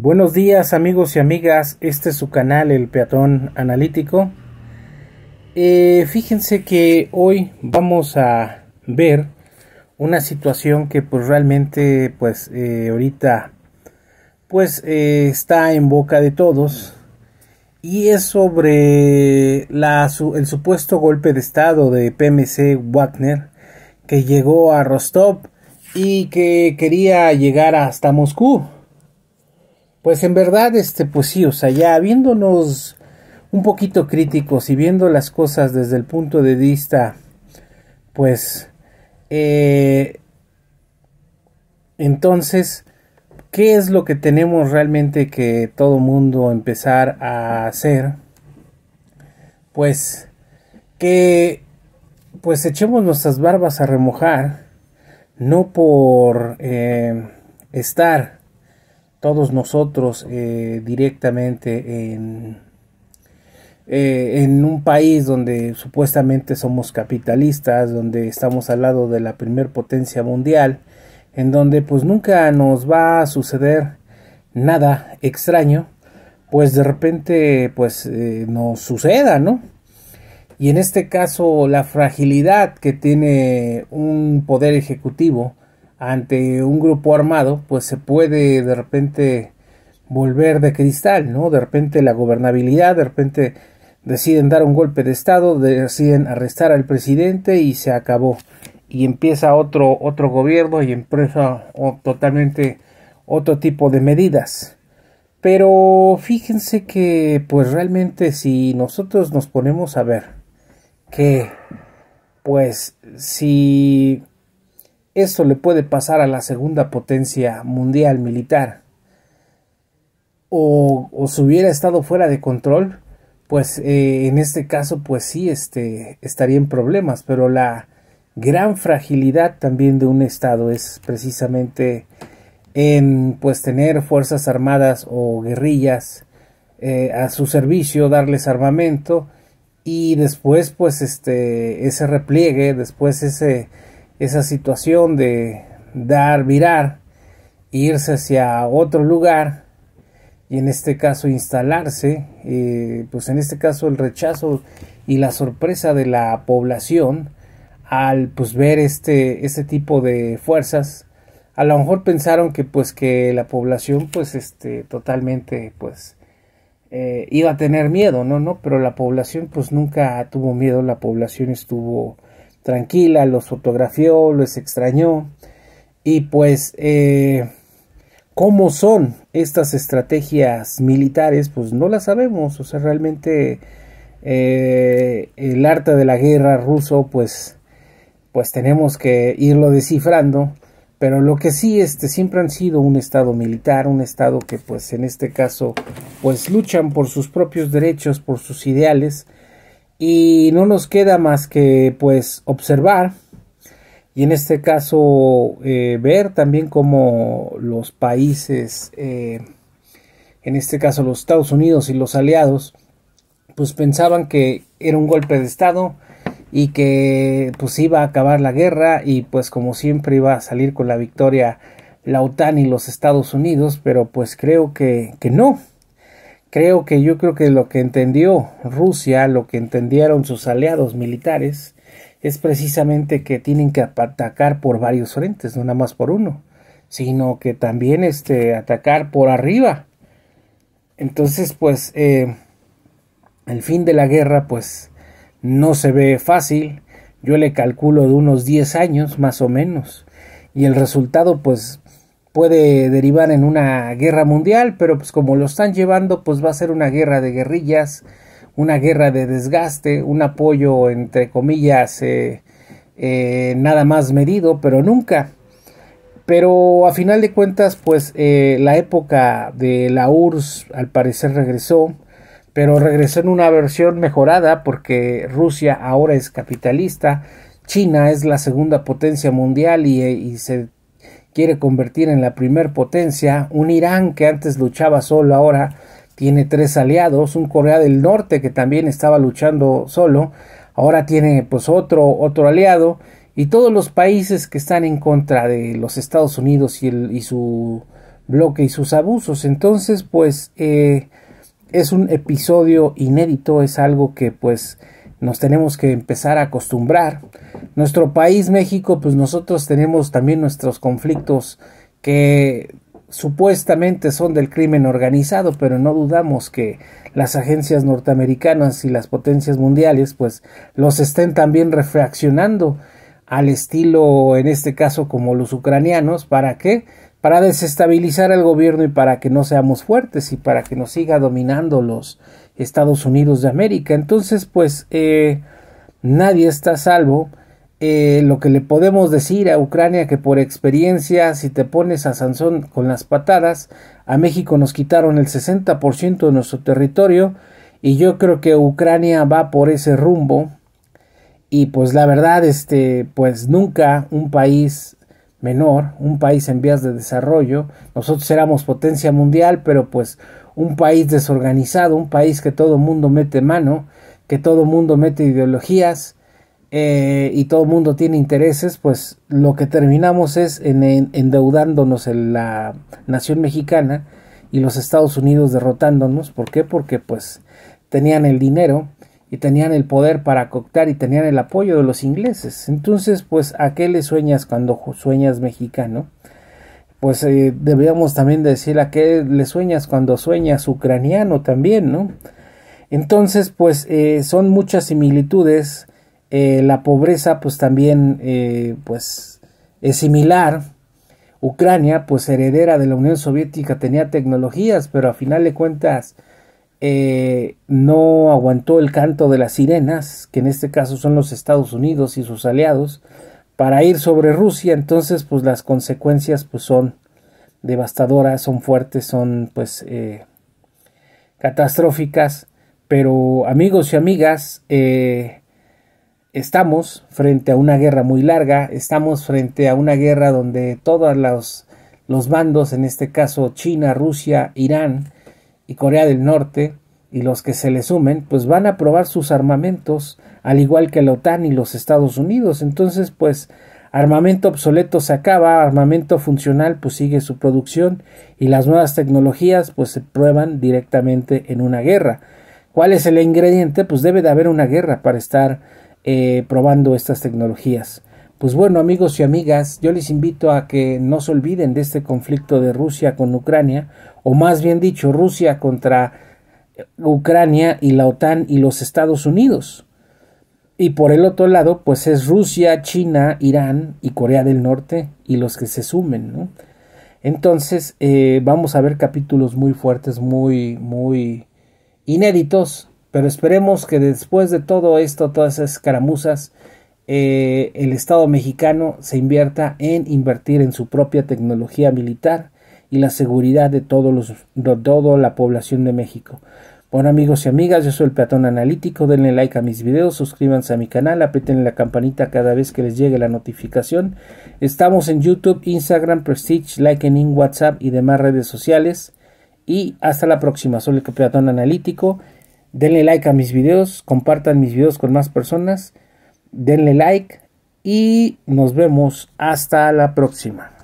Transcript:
Buenos días amigos y amigas, este es su canal El Peatón Analítico. Eh, fíjense que hoy vamos a ver una situación que pues realmente pues eh, ahorita pues eh, está en boca de todos y es sobre el supuesto golpe de estado de PMC Wagner que llegó a Rostov y que quería llegar hasta Moscú pues en verdad, este, pues sí, o sea, ya viéndonos un poquito críticos y viendo las cosas desde el punto de vista, pues, eh, entonces, ¿qué es lo que tenemos realmente que todo mundo empezar a hacer? Pues, que, pues echemos nuestras barbas a remojar, no por eh, estar todos nosotros eh, directamente eh, en, un país donde supuestamente somos capitalistas, donde estamos al lado de la primer potencia mundial, en donde pues nunca nos va a suceder nada extraño, pues de repente pues eh, nos suceda, ¿no? Y en este caso la fragilidad que tiene un poder ejecutivo, ante un grupo armado, pues se puede de repente volver de cristal, ¿no? De repente la gobernabilidad, de repente deciden dar un golpe de estado, deciden arrestar al presidente y se acabó. Y empieza otro otro gobierno y empieza totalmente otro tipo de medidas. Pero fíjense que pues realmente si nosotros nos ponemos a ver que pues si esto le puede pasar a la segunda potencia mundial militar. O, o si hubiera estado fuera de control, pues eh, en este caso, pues sí, este, estaría en problemas. Pero la gran fragilidad también de un Estado es precisamente en pues tener fuerzas armadas o guerrillas eh, a su servicio, darles armamento y después pues este ese repliegue, después ese esa situación de dar, virar, irse hacia otro lugar y en este caso instalarse, eh, pues en este caso el rechazo y la sorpresa de la población al pues ver este, este tipo de fuerzas, a lo mejor pensaron que pues que la población pues este totalmente pues eh, iba a tener miedo, ¿no? ¿no? Pero la población pues nunca tuvo miedo, la población estuvo tranquila, los fotografió, los extrañó. Y pues, eh, ¿cómo son estas estrategias militares? Pues no las sabemos. O sea, realmente eh, el arte de la guerra ruso, pues, pues tenemos que irlo descifrando. Pero lo que sí, este, siempre han sido un estado militar, un estado que, pues, en este caso, pues luchan por sus propios derechos, por sus ideales y no nos queda más que pues observar y en este caso eh, ver también cómo los países eh, en este caso los Estados Unidos y los aliados pues pensaban que era un golpe de estado y que pues iba a acabar la guerra y pues como siempre iba a salir con la victoria la OTAN y los Estados Unidos pero pues creo que, que no creo que yo creo que lo que entendió Rusia, lo que entendieron sus aliados militares, es precisamente que tienen que atacar por varios frentes, no nada más por uno, sino que también este, atacar por arriba. Entonces, pues, eh, el fin de la guerra, pues, no se ve fácil. Yo le calculo de unos 10 años, más o menos. Y el resultado, pues, puede derivar en una guerra mundial, pero pues como lo están llevando, pues va a ser una guerra de guerrillas, una guerra de desgaste, un apoyo entre comillas eh, eh, nada más medido, pero nunca. Pero a final de cuentas, pues eh, la época de la URSS al parecer regresó, pero regresó en una versión mejorada porque Rusia ahora es capitalista, China es la segunda potencia mundial y, y se quiere convertir en la primer potencia, un Irán que antes luchaba solo ahora tiene tres aliados, un Corea del Norte que también estaba luchando solo, ahora tiene pues otro, otro aliado, y todos los países que están en contra de los Estados Unidos y, el, y su bloque y sus abusos. Entonces, pues eh, es un episodio inédito, es algo que pues nos tenemos que empezar a acostumbrar. Nuestro país, México, pues nosotros tenemos también nuestros conflictos que supuestamente son del crimen organizado, pero no dudamos que las agencias norteamericanas y las potencias mundiales pues los estén también refraccionando al estilo, en este caso, como los ucranianos, ¿para qué? Para desestabilizar al gobierno y para que no seamos fuertes y para que nos siga dominando los Estados Unidos de América. Entonces, pues eh, nadie está salvo. Eh, lo que le podemos decir a Ucrania que por experiencia, si te pones a Sansón con las patadas, a México nos quitaron el 60% de nuestro territorio y yo creo que Ucrania va por ese rumbo y pues la verdad, este, pues nunca un país menor, un país en vías de desarrollo, nosotros éramos potencia mundial, pero pues un país desorganizado, un país que todo mundo mete mano, que todo mundo mete ideologías eh, y todo mundo tiene intereses, pues lo que terminamos es endeudándonos en la nación mexicana y los Estados Unidos derrotándonos. ¿Por qué? Porque pues tenían el dinero y tenían el poder para coctar y tenían el apoyo de los ingleses. Entonces, pues, ¿a qué le sueñas cuando sueñas mexicano? Pues eh, deberíamos también decir a qué le sueñas cuando sueñas ucraniano también, ¿no? Entonces, pues, eh, son muchas similitudes. Eh, la pobreza, pues, también, eh, pues, es similar. Ucrania, pues, heredera de la Unión Soviética, tenía tecnologías, pero a final de cuentas, eh, no aguantó el canto de las sirenas, que en este caso son los Estados Unidos y sus aliados, para ir sobre Rusia, entonces pues las consecuencias pues son devastadoras, son fuertes, son pues eh, catastróficas, pero amigos y amigas, eh, estamos frente a una guerra muy larga, estamos frente a una guerra donde todos los, los bandos, en este caso China, Rusia, Irán, y Corea del Norte y los que se le sumen, pues van a probar sus armamentos, al igual que la OTAN y los Estados Unidos. Entonces, pues armamento obsoleto se acaba, armamento funcional pues sigue su producción y las nuevas tecnologías pues se prueban directamente en una guerra. ¿Cuál es el ingrediente? Pues debe de haber una guerra para estar eh, probando estas tecnologías. Pues bueno, amigos y amigas, yo les invito a que no se olviden de este conflicto de Rusia con Ucrania, o más bien dicho, Rusia contra eh, Ucrania y la OTAN y los Estados Unidos. Y por el otro lado, pues es Rusia, China, Irán y Corea del Norte y los que se sumen, Entonces, eh, vamos a ver capítulos muy fuertes, muy, muy inéditos, pero esperemos que después de todo esto, todas esas escaramuzas, eh, el Estado mexicano se invierta en invertir en su propia tecnología militar y la seguridad de, todos toda la población de México. Bueno amigos y amigas, yo soy el peatón analítico, denle like a mis videos, suscríbanse a mi canal, aprieten la campanita cada vez que les llegue la notificación. Estamos en YouTube, Instagram, Prestige, LinkedIn, WhatsApp y demás redes sociales. Y hasta la próxima, soy el peatón analítico, denle like a mis videos, compartan mis videos con más personas denle like y nos vemos hasta la próxima.